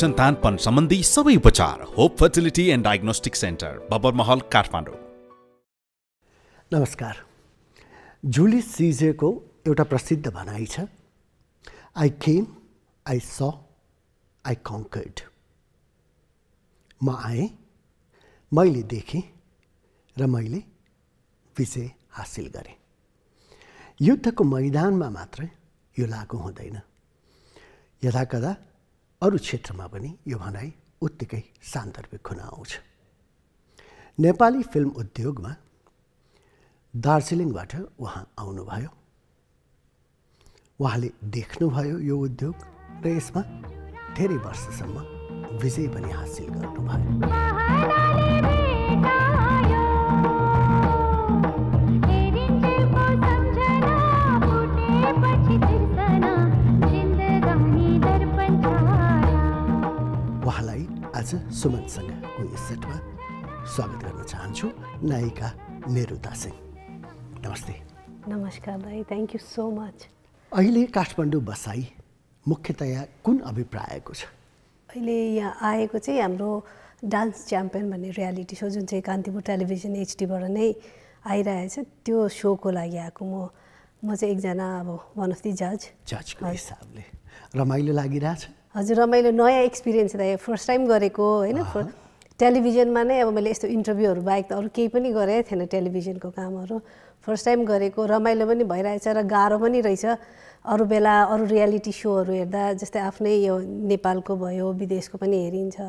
सन्तानपन सम्बन्धी सबै उपचार hope fertility and diagnostic centre Babar Mahal Kathmandu नमस्कार जुली सिजेको एउटा प्रसिद्ध भनाइ छ I came I saw I conquered म आएँ मैले देखेँ र मैले विजय हासिल गरेँ युद्धको मैदानमा मात्र यो लागु हुँदैन यदाकदा अरू क्षेत्रमा पनि यो भनाइ उत्तिकै सान्दर्भिक हुन आउँछ नेपाली फिल्म उद्योगमा दार्जिलिङबाट उहाँ आउनुभयो उहाँले देख्नुभयो यो उद्योग र यसमा धेरै वर्षसम्म विजय पनि हासिल गर्नुभयो आज सुमनसँगको यस सेटमा स्वागत गर्न चाहन्छु नायिका नेरुता सिंह नमस्ते नमस्कार भाइ थ्याङ्क यू सो मच अहिले काठमाडौँ बसाई मुख्यतया कुन अभिप्रायको छ अहिले यहाँ आएको चाहिँ हाम्रो डान्स च्याम्पियन भन्ने रियालिटी सो जुन चाहिँ कान्तिपुर टेलिभिजन एचडीबाट नै आइरहेछ त्यो सोको लागि आएको म म चाहिँ एकजना अब वान अफ दि जज जजको हिसाबले रमाइलो लागिरहेछ हजुर रमाइलो नयाँ एक्सपिरियन्स त फर्स्ट टाइम गरेको होइन टेलिभिजनमा नै अब मैले यस्तो इन्टरभ्यूहरू बाहेक त अरू केही पनि गरेको थिएन टेलिभिजनको कामहरू फर्स्ट टाइम गरेको रमाइलो पनि भइरहेछ र गाह्रो पनि रहेछ अरू बेला अरू रियालिटी सोहरू हेर्दा जस्तै आफ्नै यो नेपालको भयो विदेशको पनि हेरिन्छ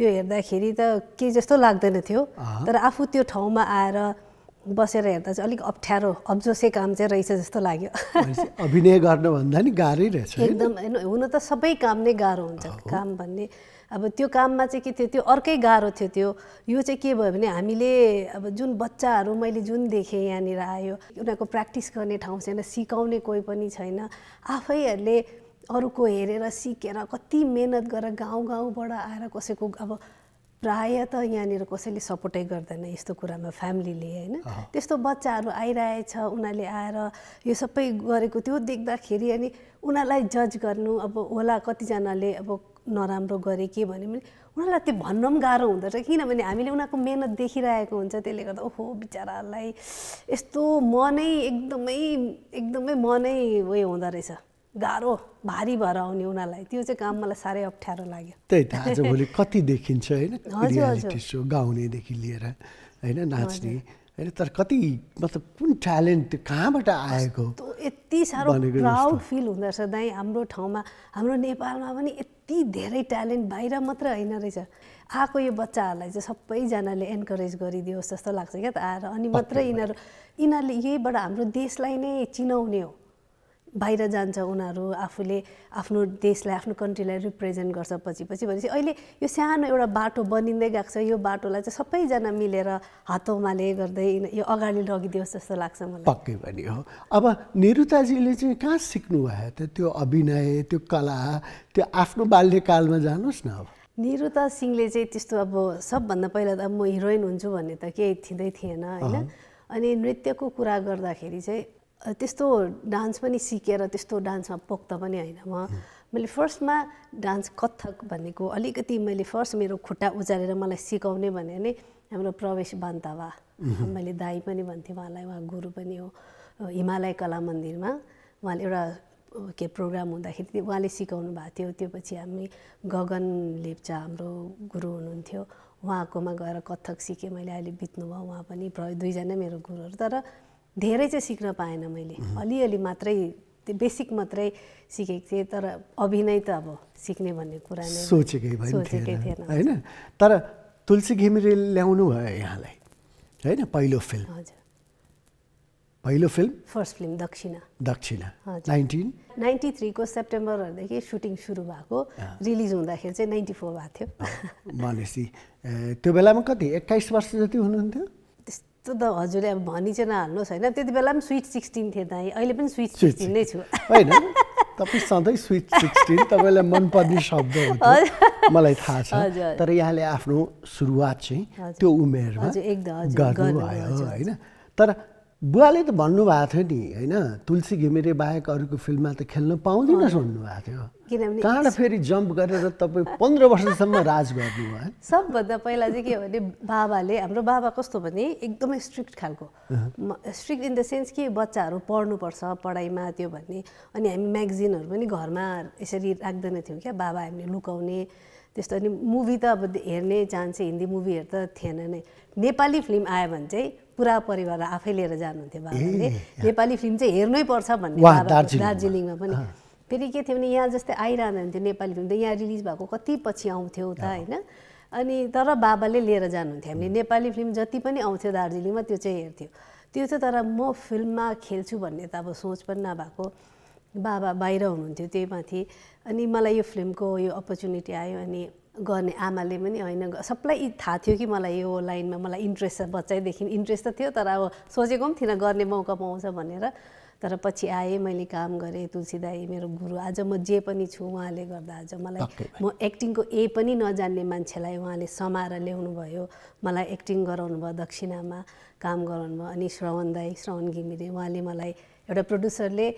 त्यो हेर्दाखेरि त केही जस्तो लाग्दैन थियो तर आफू त्यो ठाउँमा आएर बसेर हेर्दा चाहिँ अलिक अप्ठ्यारो अब्जोसे काम चाहिँ रहेछ जस्तो लाग्यो अभिनय भन्दा नि गाह्रै रहेछ एकदम होइन हुन त सबै काम नै गाह्रो हुन्छ काम भन्ने अब त्यो काममा चाहिँ के थियो त्यो अर्कै गाह्रो थियो त्यो यो चाहिँ के भयो भने हामीले अब जुन बच्चाहरू मैले जुन देखेँ यहाँनिर आयो उनीहरूको प्र्याक्टिस गर्ने ठाउँ छैन सिकाउने कोही पनि छैन आफैहरूले अरूको हेरेर सिकेर कति मेहनत गरेर गाउँ गाउँबाट आएर कसैको अब प्रायः त यहाँनिर कसैले सपोर्टै गर्दैन यस्तो कुरामा फ्यामिलीले होइन त्यस्तो बच्चाहरू आइरहेछ उनीहरूले आएर यो सबै गरेको त्यो देख्दाखेरि अनि उनीहरूलाई जज गर्नु अब होला कतिजनाले अब नराम्रो गरे के भने भने उनीहरूलाई त्यो भन्न पनि गाह्रो रहेछ किनभने हामीले उनीहरूको मेहनत देखिरहेको हुन्छ त्यसले गर्दा ओहो बिचारालाई यस्तो मनै एकदमै एकदमै मनै उयो हुँदो रहेछ गाह्रो भारी भएर आउने उनीहरूलाई त्यो चाहिँ काम मलाई साह्रै अप्ठ्यारो लाग्यो त्यही त आजभोलि कति देखिन्छ होइन रियालिटी सो गाउनेदेखि लिएर होइन नाच्ने होइन तर कति मतलब कुन ट्यालेन्ट कहाँबाट आएको यति साह्रो प्राउड फिल हुँदो रहेछ दाइ हाम्रो ठाउँमा हाम्रो नेपालमा पनि यति धेरै ट्यालेन्ट बाहिर मात्र होइन रहेछ आएको यो बच्चाहरूलाई चाहिँ सबैजनाले एन्करेज गरिदियोस् जस्तो लाग्छ क्या त आएर अनि मात्रै यिनीहरू यिनीहरूले यहीबाट हाम्रो देशलाई नै चिनाउने हो बाहिर जान्छ उनीहरू आफूले आफ्नो देशलाई आफ्नो कन्ट्रीलाई रिप्रेजेन्ट गर्छ पछि पछि भनेपछि अहिले यो सानो एउटा बाटो बनिँदै गएको छ यो बाटोलाई चाहिँ सबैजना मिलेर हातौमाले गर्दै यो अगाडि लगिदियोस् जस्तो लाग्छ मलाई पक्कै पनि हो अब निरुताजीले चाहिँ कहाँ सिक्नुभयो त त्यो अभिनय त्यो कला त्यो आफ्नो बाल्यकालमा जानुहोस् न अब निरुता सिंहले चाहिँ त्यस्तो अब सबभन्दा पहिला त म हिरोइन हुन्छु भन्ने त केही थिँदै थिएन होइन अनि नृत्यको कुरा गर्दाखेरि चाहिँ त्यस्तो डान्स पनि सिकेर त्यस्तो डान्समा पोख्त पनि होइन म मैले फर्स्टमा डान्स कथक भनेको अलिकति मैले फर्स्ट मेरो खुट्टा उजारेर मलाई सिकाउने भने नै हाम्रो प्रवेश बान्तावा मैले दाई पनि भन्थेँ उहाँलाई उहाँ गुरु पनि हो हिमालय कला मन्दिरमा उहाँले एउटा के प्रोग्राम हुँदाखेरि उहाँले सिकाउनु भएको थियो त्यो पछि हामी गगन लेप्चा हाम्रो गुरु हुनुहुन्थ्यो उहाँकोमा गएर कथक सिकेँ मैले अहिले बित्नुभयो उहाँ पनि दुईजना मेरो गुरुहरू तर धेरै चाहिँ सिक्न पाएन मैले अलिअलि मात्रै त्यो बेसिक मात्रै सिकेको थिएँ तर अभिनय त अब सिक्ने भन्ने कुरा नै सोचेकै सोचेकै थिएन होइन तर तुलसी घिमिरे ल्याउनु भयो यहाँलाई होइन पहिलो फिल्म पहिलो film first film Dakshina Dakshina nineteen ninety थ्रीको सेप्टेम्बरहरूदेखि सुटिङ सुरु भएको रिलिज हुँदाखेरि चाहिँ नाइन्टी फोर भएको थियो भनेपछि त्यो बेलामा कति एक्काइस वर्ष जति हुनुहुन्थ्यो त्यो त हजुरले अब भनी चाहिँ नहाल्नुहोस् होइन त्यति बेला पनि स्विट सिक्सटिन थिएँ त अहिले पनि स्विच सिक्सटिन नै छु होइन तपाईँ सधैँ स्विट सिक्सटिन तपाईँलाई मनपर्ने शब्द हो मलाई थाहा छ तर यहाँले आफ्नो सुरुवात चाहिँ त्यो उमेरमा गर्नुभयो होइन तर बुवाले त भन्नुभएको थियो नि होइन तुलसी घिमिरे बाहेक अरूको फिल्ममा त खेल्न पाउँदिन भन्नुभएको थियो किनभने फेरि जम्प गरेर तपाईँ पन्ध्र वर्षसम्म राज गर्नुभयो सबभन्दा पहिला चाहिँ के हो भने बाबाले हाम्रो बाबा कस्तो भने एकदमै स्ट्रिक्ट खालको स्ट्रिक्ट इन द सेन्स कि बच्चाहरू पढ्नुपर्छ पढाइमा त्यो भन्ने अनि हामी म्यागजिनहरू पनि घरमा यसरी राख्दैन थियौँ क्या बाबा हामीले लुकाउने त्यस्तो अनि मुभी त अब हेर्ने चान्स हिन्दी मुभीहरू त थिएन नै नेपाली फिल्म आयो भने चाहिँ पुरा परिवार आफै लिएर जानुहुन्थ्यो बाबाले नेपाली फिल्म चाहिँ हेर्नै पर्छ भन्ने दार्जिलिङमा पनि फेरि के थियो भने यहाँ जस्तै हुन्थ्यो नेपाली फिल्म त यहाँ रिलिज भएको कति पछि आउँथ्यो त होइन अनि तर बाबाले लिएर जानुहुन्थ्यो हामीले नेपाली फिल्म जति पनि आउँथ्यो दार्जिलिङमा त्यो चाहिँ हेर्थ्यो त्यो चाहिँ तर म फिल्ममा खेल्छु भन्ने त अब सोच पनि नभएको बाबा बाहिर हुनुहुन्थ्यो त्यही माथि अनि मलाई यो फिल्मको यो अपर्च्युनिटी आयो अनि गर्ने आमाले पनि होइन सबलाई थाहा थियो कि मलाई यो लाइनमा मलाई इन्ट्रेस्ट छ बच्चैदेखि इन्ट्रेस्ट त थियो तर अब सोचेको पनि थिइनँ गर्ने मौका पाउँछ भनेर तर पछि आएँ मैले काम गरेँ तुलसी दाई मेरो गुरु आज म जे पनि छु उहाँले गर्दा आज मलाई म एक्टिङको ए पनि नजान्ने मान्छेलाई उहाँले समाएर ल्याउनु भयो मलाई एक्टिङ गराउनु भयो दक्षिणामा काम गराउनु भयो अनि श्रवण दाई श्रवण घिमिरे उहाँले मलाई एउटा प्रड्युसरले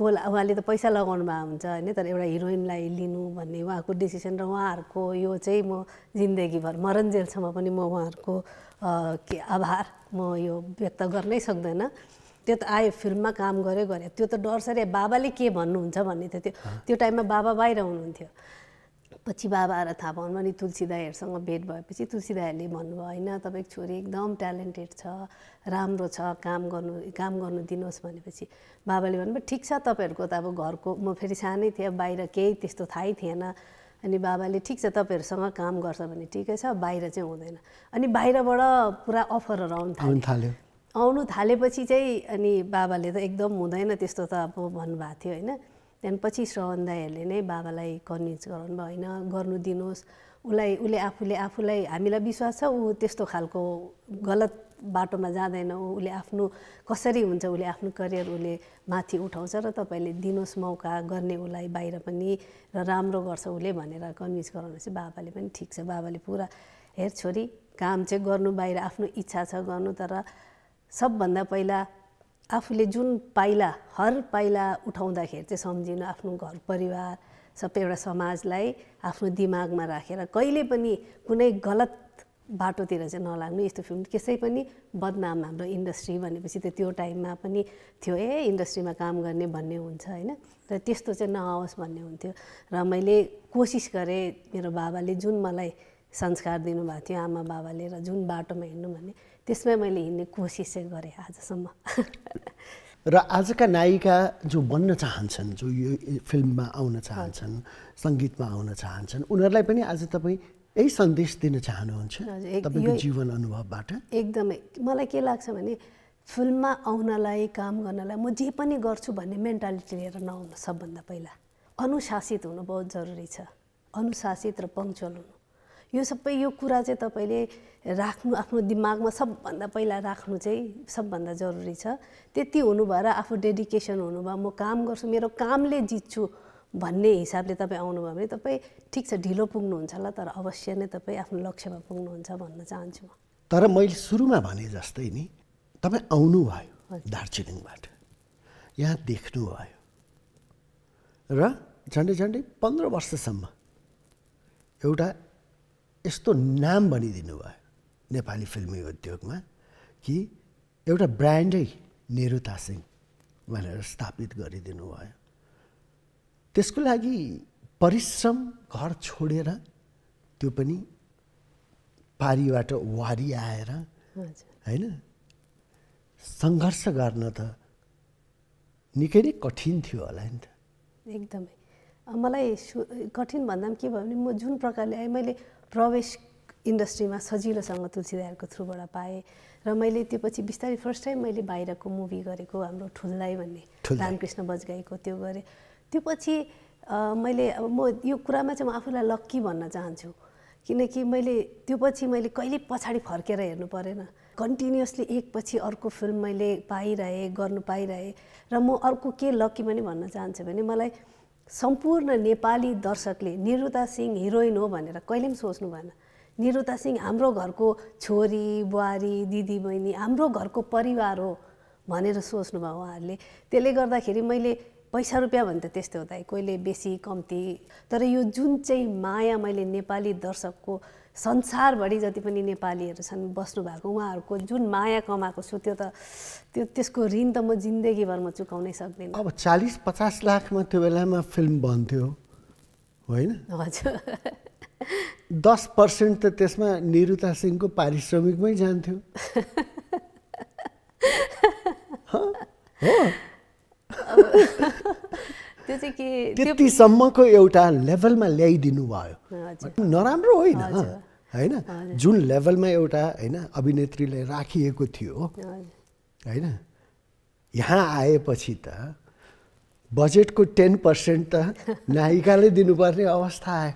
को उहाँले त पैसा लगाउनु भएको हुन्छ होइन तर एउटा हिरोइनलाई लिनु भन्ने उहाँको डिसिसन र उहाँहरूको यो चाहिँ म जिन्दगीभर मरणजेलसम्म पनि म उहाँहरूको के आभार म यो व्यक्त गर्नै सक्दैन त्यो त आयो फिल्ममा काम गरे गरे त्यो त डर डरसरी बाबाले के भन्नुहुन्छ भन्ने थियो त्यो त्यो टाइममा बाबा बाहिर हुनुहुन्थ्यो पछि बाबा आएर थाहा पाउनु अनि तुलसी दाईहरूसँग भेट भएपछि तुलसी दाईहरूले भन्नुभयो होइन तपाईँको छोरी एकदम ट्यालेन्टेड छ राम्रो छ काम गर्नु काम गर्नु दिनुहोस् भनेपछि बाबाले भन्नुभयो ठिक छ तपाईँहरूको त अब घरको म फेरि सानै थिएँ बाहिर केही त्यस्तो थाहै थिएन अनि बाबाले ठिक छ तपाईँहरूसँग काम गर्छ भने ठिकै छ बाहिर चाहिँ हुँदैन अनि बाहिरबाट पुरा अफरहरू आउनु थाल्यो आउनु थालेपछि चाहिँ अनि बाबाले त एकदम हुँदैन त्यस्तो त अब भन्नुभएको थियो होइन त्यहाँदेखि पछि श्रवण दाईहरूले नै बाबालाई कन्भिन्स गराउनु भयो होइन गर्नु दिनुहोस् उसलाई उसले आफूले आफूलाई हामीलाई विश्वास छ ऊ त्यस्तो खालको गलत बाटोमा जाँदैन ऊ उसले आफ्नो कसरी हुन्छ उसले आफ्नो करियर उसले माथि उठाउँछ र तपाईँले दिनुहोस् मौका गर्ने उसलाई बाहिर पनि र राम्रो गर्छ उसले भनेर कन्भिन्स गराउनु चाहिँ बाबाले पनि ठिक छ बाबाले पुरा हेर छोरी काम चाहिँ गर्नु बाहिर आफ्नो इच्छा छ गर्नु तर सबभन्दा पहिला आफूले जुन पाइला हर पाइला उठाउँदाखेरि चाहिँ सम्झिनु आफ्नो घर परिवार सबै एउटा समाजलाई आफ्नो दिमागमा राखेर कहिले पनि कुनै गलत बाटोतिर चाहिँ नलाग्नु यस्तो फिल्म त्यसै पनि बदनाम हाम्रो इन्डस्ट्री भनेपछि त त्यो टाइममा पनि थियो ए इन्डस्ट्रीमा काम गर्ने भन्ने हुन्छ होइन र त्यस्तो चाहिँ नआओस् भन्ने हुन्थ्यो र मैले कोसिस गरेँ मेरो बाबाले जुन मलाई संस्कार दिनुभएको थियो आमा बाबाले र जुन बाटोमा हिँड्नु भने त्यसमै मैले हिँड्ने कोसिस चाहिँ गरेँ आजसम्म र आजका नायिका जो बन्न चाहन्छन् जो यो फिल्ममा आउन चाहन्छन् सङ्गीतमा आउन चाहन्छन् उनीहरूलाई पनि आज तपाईँ यही सन्देश दिन चाहनुहुन्छ तपाईँको जीवन अनुभवबाट एकदमै मलाई के लाग्छ भने फिल्ममा आउनलाई काम गर्नलाई म जे पनि गर्छु भन्ने मेन्टालिटी लिएर नआउनु सबभन्दा पहिला अनुशासित हुनु बहुत जरुरी छ अनुशासित र पङ्चुअल हुनु यो सबै यो कुरा चाहिँ तपाईँले राख्नु आफ्नो दिमागमा सबभन्दा पहिला राख्नु चाहिँ सबभन्दा जरुरी छ त्यति हुनु भएर आफू डेडिकेसन हुनुभयो म काम गर्छु मेरो कामले जित्छु भन्ने हिसाबले तपाईँ आउनुभयो भने तपाईँ ठिक छ ढिलो पुग्नुहुन्छ होला तर अवश्य नै तपाईँ आफ्नो लक्ष्यमा पुग्नुहुन्छ भन्न चाहन्छु म तर मैले सुरुमा भने जस्तै नि तपाईँ आउनुभयो दार्जिलिङबाट यहाँ देख्नुभयो र झन्डै झन्डै पन्ध्र वर्षसम्म एउटा यस्तो नाम बनिदिनु भयो नेपाली फिल्मी उद्योगमा कि एउटा ब्रान्डै नेहरू तासिङ भनेर स्थापित गरिदिनु भयो त्यसको लागि परिश्रम घर छोडेर त्यो पनि पारीबाट वारी आएर होइन सङ्घर्ष गर्न त निकै नै कठिन थियो होला नि त एकदमै मलाई कठिन भन्दा पनि के भयो भने म जुन प्रकारले मैले प्रवेश इन्डस्ट्रीमा सजिलोसँग तुलसी थ्रुबाट पाएँ र मैले त्यो पछि बिस्तारै फर्स्ट टाइम मैले बाहिरको मुभी गरेको हाम्रो ठुल्दाई भन्ने रामकृष्ण बजगाईको त्यो गरेँ त्यो पछि मैले अब म यो कुरामा चाहिँ म आफूलाई लक्की भन्न चाहन्छु किनकि मैले त्यो पछि मैले कहिले पछाडि फर्केर हेर्नु परेन कन्टिन्युसली एकपछि अर्को फिल्म मैले पाइरहेँ गर्नु पाइरहेँ र म अर्को के लक्की पनि भन्न चाहन्छु भने मलाई सम्पूर्ण नेपाली दर्शकले निरुता सिंह हिरोइन हो भनेर कहिले पनि सोच्नु भएन निरुता सिंह हाम्रो घरको छोरी बुहारी दिदी बहिनी हाम्रो घरको परिवार हो भनेर सोच्नुभयो उहाँहरूले त्यसले गर्दाखेरि मैले पैसा रुपियाँ भने त त्यस्तै हो त कहिले बेसी कम्ती तर यो जुन चाहिँ माया मैले नेपाली दर्शकको संसारभरि जति पनि नेपालीहरू छन् बस्नु भएको उहाँहरूको जुन माया कमाएको छु त्यो त त्यो त्यसको ऋण त म जिन्दगीभरमा चुकाउनै सक्दिनँ अब चालिस पचास लाखमा त्यो बेलामा फिल्म बन्थ्यो होइन हजुर दस पर्सेन्ट त त्यसमा निरुता सिंहको पारिश्रमिकमै जान्थ्यो त्यो चाहिँ के त्यतिसम्मको एउटा लेभलमा ल्याइदिनु भयो नराम्रो होइन होइन जुन लेभलमा एउटा होइन अभिनेत्रीले राखिएको थियो होइन यहाँ आएपछि त बजेटको टेन पर्सेन्ट त नायिकाले दिनुपर्ने अवस्था आयो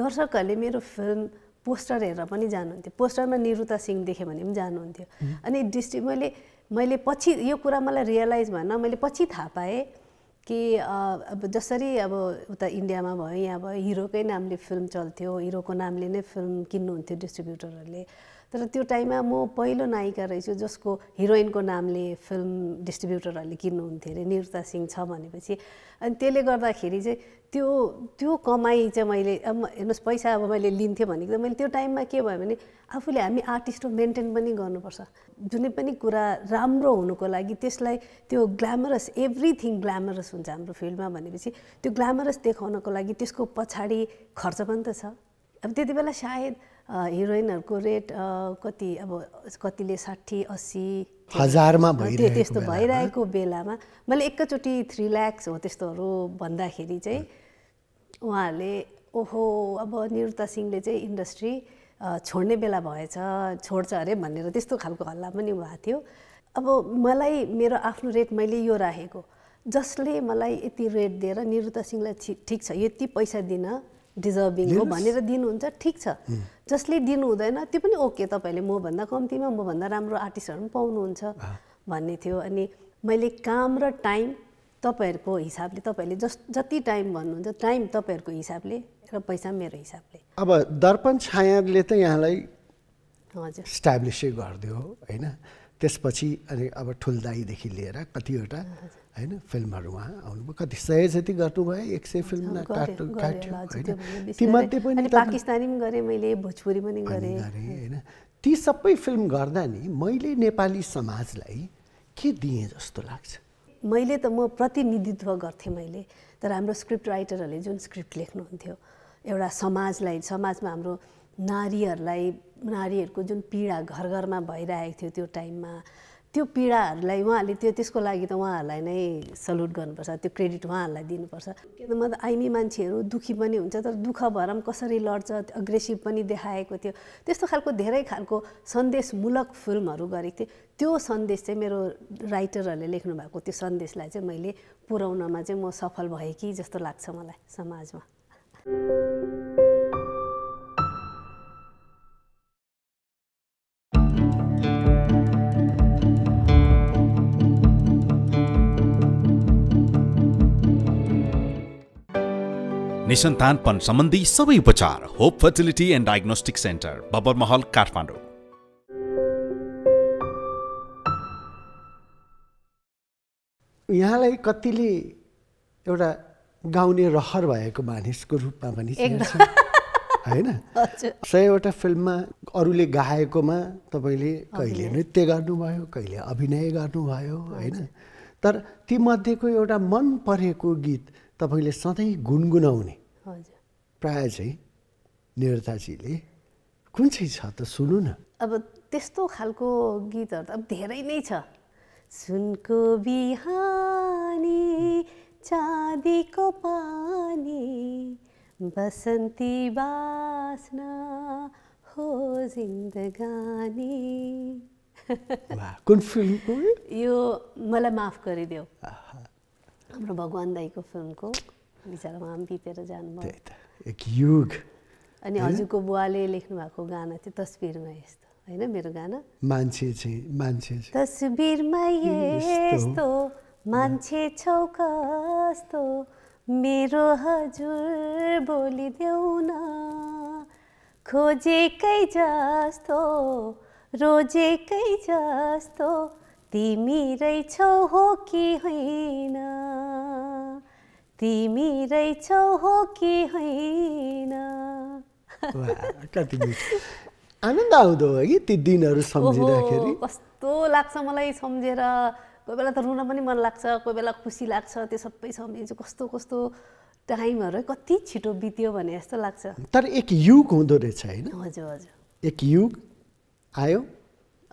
दर्शकहरूले मेरो फिल्म पोस्टर हेरेर पनि जानुहुन्थ्यो पोस्टरमा निरुता सिंह देखेँ भने पनि जानुहुन्थ्यो अनि डिस्ट्रिक्ट मैले मैले पछि यो कुरा मलाई रियलाइज भएन मैले पछि थाहा पाएँ कि अब जसरी अब उता इन्डियामा भयो यहाँ भयो हिरोकै नामले फिल्म चल्थ्यो हिरोको नामले नै फिल्म किन्नुहुन्थ्यो डिस्ट्रिब्युटरहरूले तर त्यो टाइममा म पहिलो नायिका रहेछु जसको हिरोइनको नामले फिल्म डिस्ट्रिब्युटरहरूले किन्नुहुन्थ्यो अरे निरुता सिंह छ भनेपछि अनि त्यसले गर्दाखेरि चाहिँ त्यो त्यो कमाइ चाहिँ मैले अब हेर्नुहोस् पैसा अब मैले लिन्थेँ भनेको त मैले त्यो टाइममा के भयो भने आफूले हामी आर्टिस्ट हो मेन्टेन पनि गर्नुपर्छ जुनै पनि कुरा राम्रो हुनुको लागि त्यसलाई त्यो ग्ल्यामरस एभ्रिथिङ ग्ल्यामरस हुन्छ हाम्रो फिल्डमा भनेपछि त्यो ग्ल्यामरस देखाउनको लागि त्यसको पछाडि खर्च पनि त छ अब त्यति बेला सायद हिरोइनहरूको रेट कति अब कतिले साठी अस्सी हजारमा त्यस्तो भइरहेको बेलामा मैले एकैचोटि थ्री ल्याक्स हो त्यस्तोहरू भन्दाखेरि चाहिँ उहाँहरूले ओहो अब निरुता सिंहले चाहिँ इन्डस्ट्री छोड्ने बेला भएछ छोड्छ अरे भनेर त्यस्तो खालको हल्ला पनि भएको थियो अब मलाई मेरो आफ्नो रेट मैले यो राखेको जसले मलाई यति रेट दिएर निरुता सिंहलाई ठिक छ यति पैसा दिन डिजर्भिङ हो भनेर दिनुहुन्छ ठिक छ जसले दिनु हुँदैन त्यो पनि ओके तपाईँहरूले मभन्दा कम्तीमा मभन्दा राम्रो आर्टिस्टहरू पनि पाउनुहुन्छ भन्ने थियो अनि मैले काम र टाइम तपाईँहरूको हिसाबले तपाईँहरूले जस जति टाइम भन्नुहुन्छ टाइम तपाईँहरूको हिसाबले र पैसा मेरो हिसाबले अब दर्पण छायाले त यहाँलाई हजुर स्ट्याब्लिसै गरिदियो होइन त्यसपछि अनि अब ठुल्दाईदेखि लिएर कतिवटा होइन फिल्महरू उहाँ आउनुभयो कति सय जति गर्नुभयो एक सय फिल्म काट्नु काट्यो होइन तीमध्ये पनि पाकिस्तानी पनि गरेँ मैले भोजपुरी पनि गरेँ होइन ती सबै फिल्म गर्दा नि मैले नेपाली समाजलाई के दिएँ जस्तो लाग्छ मैले त म प्रतिनिधित्व गर्थेँ मैले तर हाम्रो स्क्रिप्ट राइटरहरूले जुन स्क्रिप्ट लेख्नुहुन्थ्यो एउटा समाजलाई समाजमा हाम्रो नारीहरूलाई नारीहरूको जुन पीडा घर घरमा भइरहेको थियो त्यो टाइममा त्यो पीडाहरूलाई उहाँहरूले त्यो त्यसको लागि त उहाँहरूलाई नै सल्युट गर्नुपर्छ त्यो क्रेडिट उहाँहरूलाई दिनुपर्छ किनभने त आइमी मान्छेहरू दुःखी पनि हुन्छ तर दुःख भएर पनि कसरी लड्छ अग्रेसिभ पनि देखाएको थियो त्यस्तो खालको धेरै खालको सन्देशमूलक फिल्महरू गरेको थिएँ त्यो सन्देश चाहिँ मेरो राइटरहरूले लेख्नु भएको त्यो सन्देशलाई चाहिँ मैले पुर्याउनमा चाहिँ म सफल भएँ कि जस्तो लाग्छ मलाई समाजमा निसन्तानपन सम्बन्धी सबै उपचार hope fertility and diagnostic centre Babar Mahal Kathmandu यहाँलाई कतिले एउटा गाउने रहर भएको मानिसको रूपमा पनि होइन सयवटा फिल्ममा अरूले गाएकोमा तपाईँले कहिले नृत्य गर्नुभयो कहिले अभिनय गर्नुभयो होइन तर तीमध्येको एउटा मन परेको गीत तपाईँले सधैँ गुनगुनाउने प्राय चाहिँ निरताजीले कुन चाहिँ छ त सुनु न अब त्यस्तो खालको गीतहरू त अब धेरै नै छ सुनको बिहानी चाँदीको पानी बसन्ती बास्ना हो जिन्दगानी कुन फिल्म यो मलाई माफ गरिदेऊ हाम्रो भगवान् दाईको फिल्मको विचारमा बितेर जानुभयो एक युग अनि हजुरको बुवाले लेख्नु भएको गाना थियो तस्बिरमा यस्तो होइन मेरो गाना मान्छे चाहिँ मान्छे तस्बिरमा यस्तो मान्छे छौ कस्तो मेरो हजुर बोलिदेऊ न खोजेकै जस्तो रोजेकै जस्तो तिमी रहेछौ हो कि होइन तिमी रहेछौ हो कि होइन आनन्द आउँदो हो कि ती दिनहरू सम्झिँदाखेरि कस्तो लाग्छ मलाई सम्झेर कोही बेला त रुन पनि मन लाग्छ कोही बेला खुसी लाग्छ त्यो सबै सम्झिन्छु कस्तो कस्तो टाइमहरू कति छिटो बित्यो भने जस्तो लाग्छ तर एक युग हुँदो रहेछ होइन हजुर हजुर एक युग आयो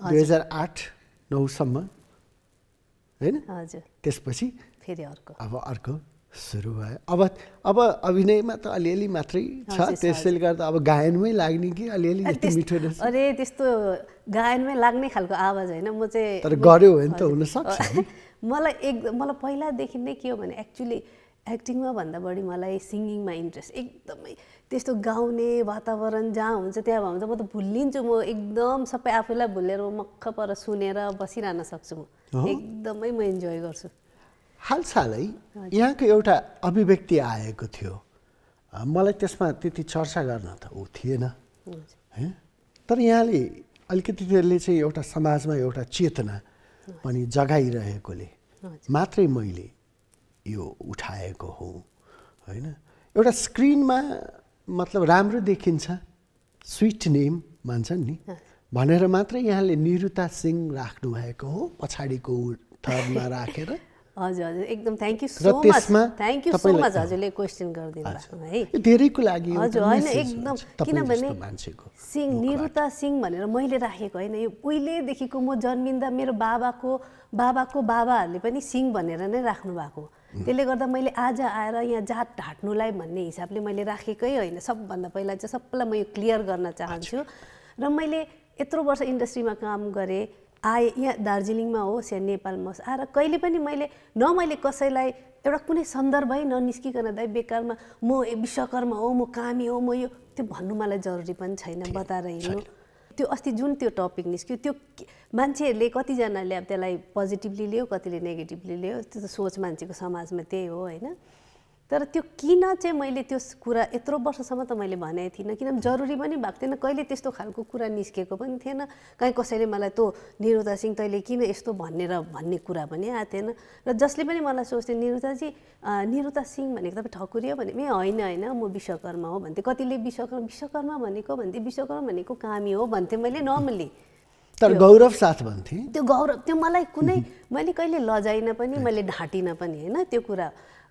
दुई हजार आठ नौसम्म होइन हजुर त्यसपछि फेरि अर्को अब अर्को सुरु भयो अब अब अभिनयमा त अलिअलि मात्रै छ त्यसैले गर्दा अब गायनमै लाग्ने कि अलिअलि यति मिठो रहेछ अरे त्यस्तो गायनमै लाग्ने खालको आवाज होइन म चाहिँ तर गऱ्यो भने त हुनसक्छ मलाई एकदम मलाई पहिलादेखि नै के हो भने एक्चुली एक्टिङमा भन्दा बढी मलाई सिङ्गिङमा इन्ट्रेस्ट एकदमै त्यस्तो गाउने वातावरण जहाँ हुन्छ त्यहाँ भयो म त भुल्लिन्छु म एकदम सबै आफूलाई भुलेर मक्ख पर सुनेर बसिरहन सक्छु म एकदमै म इन्जोय गर्छु हालसालै यहाँको एउटा अभिव्यक्ति आएको थियो मलाई त्यसमा त्यति चर्चा गर्न त ऊ थिएन तर यहाँले अलिकति त्यसले चाहिँ एउटा समाजमा एउटा चेतना पनि जगाइरहेकोले मात्रै मैले यो उठाएको हो होइन एउटा स्क्रिनमा मतलब राम्रो देखिन्छ स्विट नेम मान्छन् नि भनेर मात्रै यहाँले निरुता सिंह राख्नुभएको हो पछाडिको थरमा राखेर हजुर हजुर एकदम thank you so much thank you so much हजुरले क्वेसन गरिदिनु भएको है धेरैको लागि हजुर होइन एकदम किनभने सिंह निरुता सिंह भनेर मैले राखेको होइन यो उहिलेदेखिको म जन्मिँदा मेरो बाबाको बाबाको बाबाहरूले पनि सिंह भनेर नै राख्नु भएको त्यसले गर्दा मैले आज आएर यहाँ जात ढाट्नुलाई भन्ने हिसाबले मैले राखेकै होइन सबभन्दा पहिला चाहिँ सबैलाई म यो क्लियर गर्न चाहन्छु र मैले यत्रो वर्ष इन्डस्ट्रीमा काम गरेँ आएँ यहाँ दार्जिलिङमा होस् या नेपालमा होस् आएर कहिले पनि मैले न मैले कसैलाई एउटा कुनै सन्दर्भै ननिस्किकन दाइ बेकारमा म विश्वकर्मा हो म कामी हो म यो त्यो भन्नु मलाई जरुरी पनि छैन बताएर हिँड्नु त्यो अस्ति जुन त्यो टपिक निस्क्यो त्यो मान्छेहरूले कतिजनाले अब त्यसलाई पोजिटिभली लियो कतिले नेगेटिभली लियो त्यो त सोच मान्छेको समाजमा त्यही हो होइन तर त्यो किन चाहिँ मैले त्यो कुरा यत्रो वर्षसम्म त मैले भनेको थिइनँ किनभने जरुरी पनि भएको थिएन कहिले त्यस्तो खालको कुरा निस्केको पनि थिएन कहीँ कसैले मलाई तँ निरुता सिंह तैँले किन यस्तो भनेर भन्ने कुरा पनि आएको थिएन र जसले पनि मलाई सोच्थ्यो निरुताजी निरुता सिंह भनेको तपाईँ ठकुरी हो भने ए होइन होइन म विश्वकर्मा हो भन्थेँ कतिले विश्वकर्मा विश्वकर्मा भनेको भन्थे विश्वकर्मा भनेको कामी हो भन्थेँ मैले नर्मली तर गौरव साथ भन्थे त्यो गौरव त्यो मलाई कुनै मैले कहिले लजाइनँ पनि मैले ढाँटिनँ पनि होइन त्यो कुरा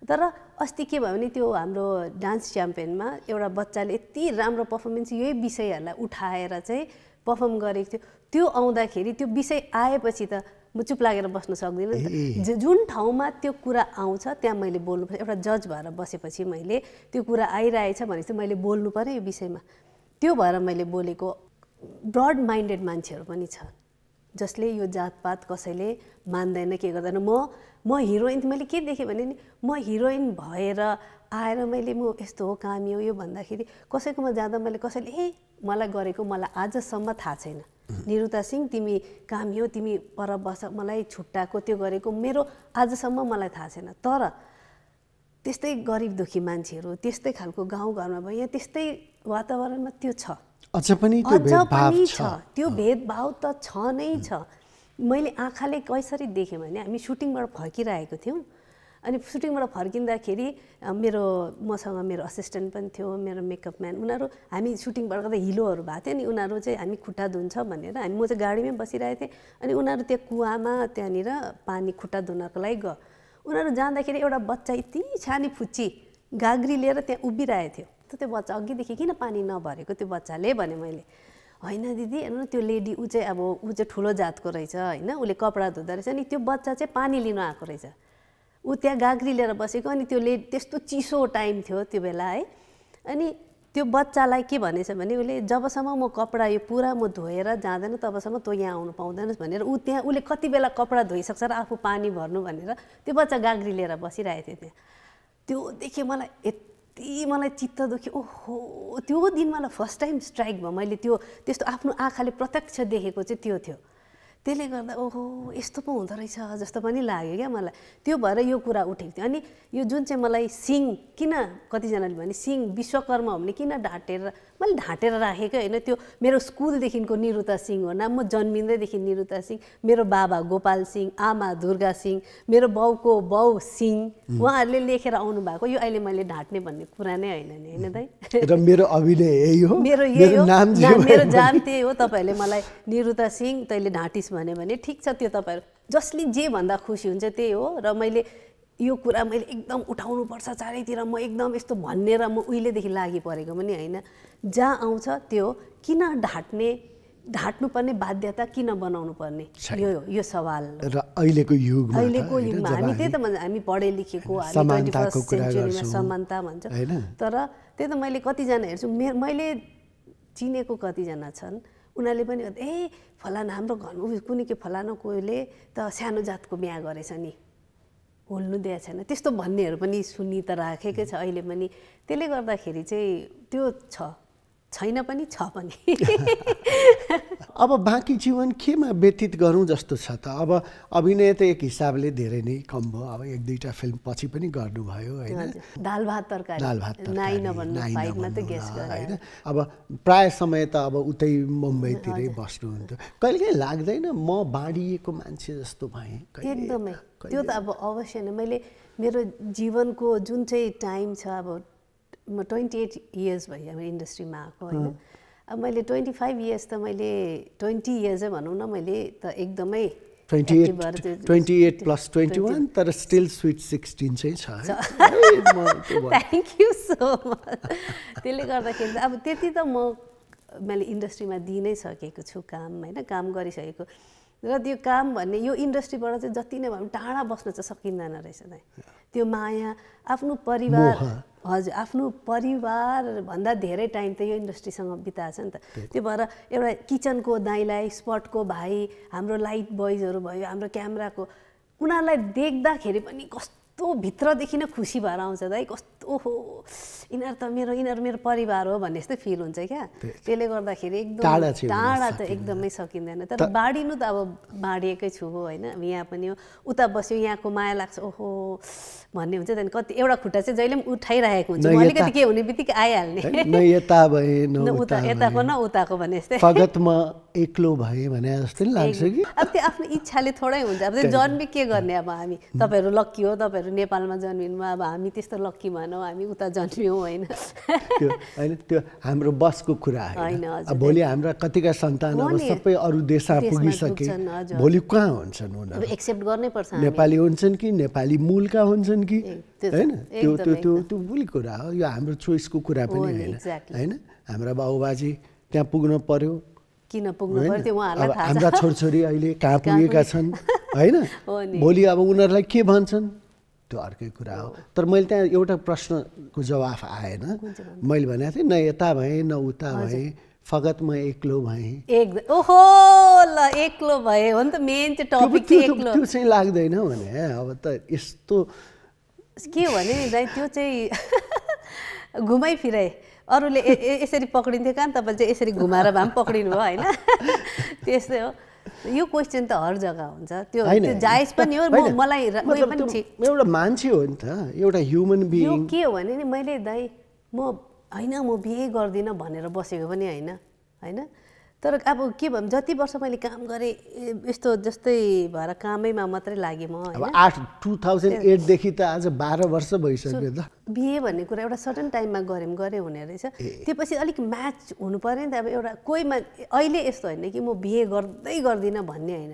तर अस्ति के भयो भने त्यो हाम्रो डान्स च्याम्पियनमा एउटा बच्चाले यति राम्रो पर्फर्मेन्स यही विषयहरूलाई उठाएर चाहिँ पर्फर्म गरेको थियो त्यो आउँदाखेरि त्यो विषय आएपछि त म चुप लागेर बस्न सक्दिनँ त जुन ठाउँमा त्यो कुरा आउँछ त्यहाँ मैले बोल्नु पर्छ एउटा जज भएर बसेपछि मैले त्यो कुरा आइरहेछ भने चाहिँ मैले बोल्नु पऱ्यो यो विषयमा त्यो भएर मैले बोलेको ब्रड माइन्डेड मान्छेहरू पनि छ जसले यो जातपात कसैले मान्दैन के गर्दैन म म हिरोइन मैले के देखेँ भने नि म हिरोइन भएर आएर मैले म यस्तो हो कामी हो यो भन्दाखेरि कसैकोमा जाँदा मैले कसैले ए मलाई गरेको मलाई आजसम्म थाहा छैन निरुता सिंह तिमी कामी हो तिमी पर बस मलाई छुट्टाएको त्यो गरेको मेरो आजसम्म मलाई थाहा छैन तर त्यस्तै गरिब दुःखी मान्छेहरू त्यस्तै खालको गाउँघरमा भयो यहाँ त्यस्तै वातावरणमा त्यो छ अझ पनि त्यो भेदभाव त छ नै छ मैले आँखाले कसरी देखेँ भने हामी सुटिङबाट फर्किरहेको थियौँ अनि सुटिङबाट फर्किँदाखेरि मेरो मसँग मेरो असिस्टेन्ट पनि थियो मेरो मेकअप म्यान उनीहरू हामी सुटिङबाट गर्दा हिलोहरू भएको थियो नि उनीहरू चाहिँ हामी खुट्टा धुन्छ भनेर हामी म चाहिँ गाडीमै बसिरहेको थिएँ अनि उनीहरू त्यहाँ कुवामा त्यहाँनिर पानी खुट्टा धुनको लागि गयो उनीहरू जाँदाखेरि एउटा बच्चा यति छानी फुच्ची गाग्री लिएर त्यहाँ उभिरहेको थियो कस्तो त्यो बच्चा अघिदेखि किन पानी नभरेको त्यो बच्चाले भने मैले होइन दिदी हेर्नु न त्यो लेडी ऊ चाहिँ अब ऊ चाहिँ ठुलो जातको रहेछ होइन उसले कपडा धुँदो रहेछ अनि त्यो बच्चा चाहिँ पानी लिनु आएको रहेछ ऊ त्यहाँ गाग्री लिएर बसेको अनि त्यो लेडी त्यस्तो चिसो टाइम थियो त्यो बेला है अनि त्यो बच्चालाई के भनेछ भने उसले जबसम्म म कपडा यो पुरा म धोएर जाँदैन तबसम्म तँ यहाँ आउनु पाउँदैनस् भनेर ऊ त्यहाँ उसले कति बेला कपडा धोइसक्छ र आफू पानी भर्नु भनेर त्यो बच्चा गाग्री लिएर बसिरहेको थियो त्यहाँ त्यो देखेँ मलाई यति मलाई चित्त दुख्यो ओहो त्यो दिन मलाई फर्स्ट टाइम स्ट्राइक भयो मैले त्यो त्यस्तो आफ्नो आँखाले प्रत्यक्ष देखेको चाहिँ त्यो थियो त्यसले गर्दा ओहो यस्तो पो हुँदो रहेछ जस्तो पनि लाग्यो क्या मलाई त्यो भएर यो कुरा उठेको थियो अनि यो जुन चाहिँ मलाई सिङ किन कतिजनाले भने सिङ विश्वकर्म हो भने किन ढाँटेर मैले ढाँटेर राखेको होइन त्यो मेरो स्कुलदेखिको निरुता सिंह हो न म जन्मिँदैदेखि निरुता सिंह मेरो बाबा गोपाल सिंह आमा दुर्गा सिंह मेरो बाउको बाउ सिंह उहाँहरूले लेखेर आउनु भएको यो अहिले मैले ढाँट्ने भन्ने कुरा नै होइन नि होइन दाइ र मेरो अभिनय यही हो मेरो यही हो मेरो जान त्यही हो तपाईँहरूले मलाई निरुता सिंह तैँले ढाँटिस भने भन्यो भने ठिक छ त्यो तपाईँहरू जसले जे भन्दा खुसी हुन्छ त्यही हो र मैले यो कुरा मैले एकदम उठाउनुपर्छ चारैतिर म एकदम यस्तो भन्ने र म उहिलेदेखि लागि परेको पनि होइन जहाँ आउँछ त्यो किन ढाँट्ने ढाँट्नुपर्ने बाध्यता किन बनाउनु पर्ने यो यो सवाल र अहिलेको युग अहिलेको युगमा हामी त्यही त भन्छ हामी पढे लेखेको समानता भन्छ तर त्यही त मैले कतिजना हेर्छु मे मैले चिनेको कतिजना छन् उनीहरूले पनि ए फलाना हाम्रो घरमा उयो कुनै के फलाना कोहीले त सानो जातको बिहा गरेछ नि होल्नु दिएको छैन त्यस्तो भन्नेहरू पनि सुनि त राखेकै छ अहिले पनि त्यसले गर्दाखेरि चाहिँ त्यो छ छैन पनि छ पनि अब बाँकी जीवन केमा व्यतीत गरौँ जस्तो छ त अब अभिनय त एक हिसाबले धेरै नै कम भयो अब एक दुईवटा फिल्म पछि पनि गर्नुभयो होइन दाल भात तरकारी दाल भात होइन अब प्राय समय त अब उतै मुम्बईतिरै बस्नुहुन्थ्यो कहिलेकाहीँ लाग्दैन म बाँडिएको मान्छे जस्तो भएँ एकदमै त्यो त अब अवश्य नै मैले मेरो जीवनको जुन चाहिँ टाइम छ अब म ट्वेन्टी एट इयर्स भयो हाम्रो इन्डस्ट्रीमा आएको होइन अब मैले ट्वेन्टी फाइभ इयर्स त मैले ट्वेन्टी इयर्सै भनौँ न मैले त एकदमै ट्वेन्टी एट प्लस तर स्टिल स्विट सिक्सटिन चाहिँ छ थ्याङ्क यू सो मच त्यसले गर्दाखेरि अब त्यति त म मैले इन्डस्ट्रीमा दिइ नै सकेको छु काम होइन काम गरिसकेको र त्यो काम भन्ने यो इन्डस्ट्रीबाट चाहिँ जति नै भए पनि टाढा बस्न चाहिँ सकिँदैन रहेछ नै त्यो माया आफ्नो परिवार हजुर आफ्नो परिवारभन्दा धेरै टाइम त यो इन्डस्ट्रीसँग बिताएछ नि त त्यो भएर एउटा किचनको दाइलाई स्पटको भाइ हाम्रो लाइट बोइजहरू भयो हाम्रो क्यामराको उनीहरूलाई देख्दाखेरि पनि कस्तो कस्तो भित्रदेखि नै खुसी भएर आउँछ त है कस्तो हो यिनीहरू त मेरो यिनीहरू मेरो परिवार हो भन्ने जस्तै फिल हुन्छ क्या त्यसले गर्दाखेरि एकदम टाढा त एकदमै सकिँदैन तर बाँडिनु त अब बाँडिएकै छु हो होइन यहाँ पनि हो उता बस्यो यहाँको माया लाग्छ ओहो भन्ने हुन्छ त्यहाँदेखि कति एउटा खुट्टा चाहिँ जहिले पनि उठाइरहेको हुन्छ अलिकति के हुने बित्तिकै आइहाल्ने यता यताको न उताको भने जस्तै एक्लो भएँ भने जस्तै लाग्छ कि अब त्यो आफ्नो इच्छाले थोरै हुन्छ अब त्यो जन्मे के गर्ने अब हामी तपाईँहरू लक्की हो तपाईँहरू नेपालमा जन्मिनु अब हामी त्यस्तो लक्की भनौँ हामी उता जन्मियौँ होइन त्यो होइन त्यो हाम्रो बसको कुरा होइन भोलि हाम्रा कतिका सन्तानहरू सबै अरू देशमा पुगिसके भोलि कहाँ हुन्छन् उनीहरू एक्सेप्ट गर्नैपर्छ नेपाली हुन्छन् कि नेपाली मूलका हुन्छन् कि होइन त्यो त्यो त्यो त्यो भुल कुरा हो यो हाम्रो चोइसको कुरा पनि होइन होइन हाम्रा बाबुबाजी त्यहाँ पुग्न पर्यो किन पुग्नु पऱ्यो त्यो उहाँहरूलाई हाम्रा छोरछोरी अहिले कहाँ पुगेका छन् होइन भोलि अब उनीहरूलाई के भन्छन् त्यो अर्कै कुरा हो तर मैले त्यहाँ एउटा प्रश्नको जवाफ आएन मैले भनेको थिएँ न यता भएँ न उता भएँ फगत म एक्लो भएँ एक ओहो ल एक्लो भए हो नि त मेन चाहिँ टपिक त्यो चाहिँ लाग्दैन भने अब त यस्तो के भने नि दाइ त्यो चाहिँ घुमाइ घुमाइफिराए अरूले यसरी पक्रिन्थ्यो कहाँ तपाईँले चाहिँ यसरी घुमाएर भए पनि पक्रिनु भयो होइन त्यस्तै हो यो क्वेसन त हर जग्गा हुन्छ त्यो जायज पनि हो मलाई एउटा मान्छे हो नि त एउटा ह्युमन बिङ के हो भने नि मैले दाइ म होइन म बिहे गर्दिनँ भनेर बसेको पनि होइन होइन तर अब के भयो जति वर्ष मैले काम गरेँ यस्तो जस्तै भएर कामैमा मात्रै लागेँ म आठ टु थाउजन्ड एटदेखि त आज बाह्र वर्ष भइसक्यो त बिहे भन्ने कुरा एउटा सर्टन टाइममा गऱ्यौँ गरेँ हुने रहेछ त्यो पछि अलिक म्याच हुनु पऱ्यो नि त अब एउटा कोहीमा अहिले यस्तो होइन कि म बिहे गर्दै गर्दिनँ भन्ने होइन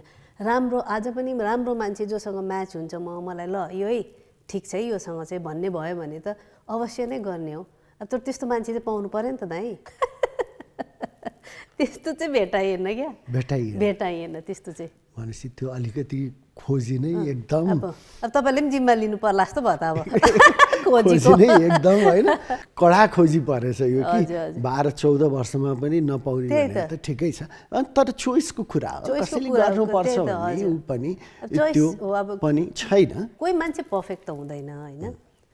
राम्रो आज पनि राम्रो मान्छे जोसँग म्याच हुन्छ म मलाई ल यो है ठिक छ है योसँग चाहिँ भन्ने भयो भने त अवश्य नै गर्ने हो अब तर त्यस्तो मान्छे चाहिँ पाउनु पऱ्यो नि त दाइ त्यस्तो चाहिँ भेटाइएन क्या भेटाइएन भेटाइएन त्यस्तो चाहिँ भनेपछि त्यो अलिकति खोजी नै एकदम अब तपाईँले पनि जिम्मा लिनु पर्ला जस्तो भयो त अब खोजी नै एकदम होइन कडा खोजी परेछ यो कि बाह्र चौध वर्षमा पनि नपाउने त ठिकै छ अनि तर चोइसको कुरा हो कसैले गर्नुपर्छ भने पनि त्यो पनि छैन कोही मान्छे पर्फेक्ट त हुँदैन होइन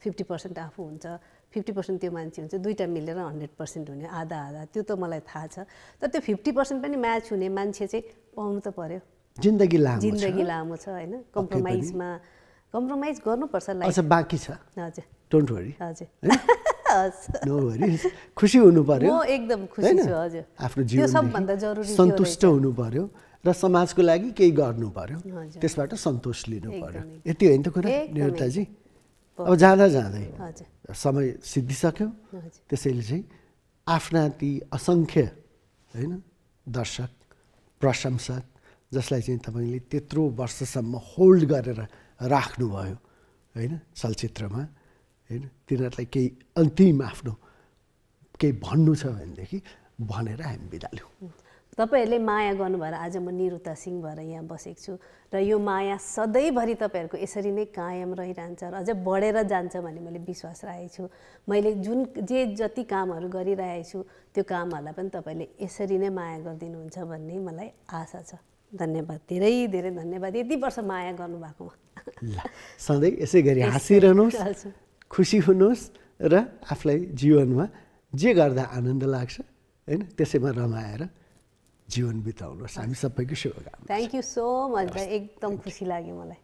फिफ्टी पर्सेन्ट आफू हुन्छ फिफ्टी पर्सेन्ट त्यो मान्छे हुन्छ दुइटा मिलेर हन्ड्रेड पर्सेन्ट हुने आधा आधा त्यो त मलाई थाहा छ तर त्यो फिफ्टी पर्सेन्ट पनि म्याच हुने मान्छे चाहिँ पाउनु त पऱ्यो जिन्दगी लामो जिन्दगी लामो छ होइन कम्प्रोमाइजमा कम्प्रोमाइज गर्नुपर्छ लाइफ बाँकी छ हजुर डोन्ट वरी हजुर खुसी हुनु पर्यो एकदम खुसी छु हजुर आफ्नो जीवन सबभन्दा जरुरी सन्तुष्ट हुनु पर्यो र समाजको लागि केही गर्नु पर्यो त्यसबाट सन्तोष लिनु पर्यो यति होइन त कुरा नेताजी अब जाँदा जाँदै समय सिद्धिसक्यो त्यसैले चाहिँ आफ्ना ती असङ्ख्य होइन दर्शक प्रशंसक जसलाई चाहिँ तपाईँले त्यत्रो वर्षसम्म होल्ड गरेर राख्नुभयो होइन चलचित्रमा होइन तिनीहरूलाई केही अन्तिम आफ्नो केही भन्नु छ भनेदेखि भनेर हामी बिदा तपाईँहरूले माया गर्नुभएर आज म निरुता सिंह भएर यहाँ बसेको छु र यो माया सधैँभरि तपाईँहरूको यसरी नै कायम रहिरहन्छ र अझ बढेर जान्छ भन्ने मैले विश्वास राखेको छु मैले जुन जे जति कामहरू गरिरहेको छु त्यो कामहरूलाई पनि तपाईँले यसरी नै माया गरिदिनुहुन्छ भन्ने मलाई आशा छ धन्यवाद धेरै धेरै धन्यवाद यति वर्ष माया गर्नुभएकोमा सधैँ यसै गरी हाँसिरहनुहोस् खुसी हुनुहोस् र आफूलाई जीवनमा जे गर्दा आनन्द लाग्छ होइन त्यसैमा रमाएर जीवन बिताउनुहोस् हामी सबैको शुभकामना थ्याङ्क यू सो मच एकदम खुसी लाग्यो मलाई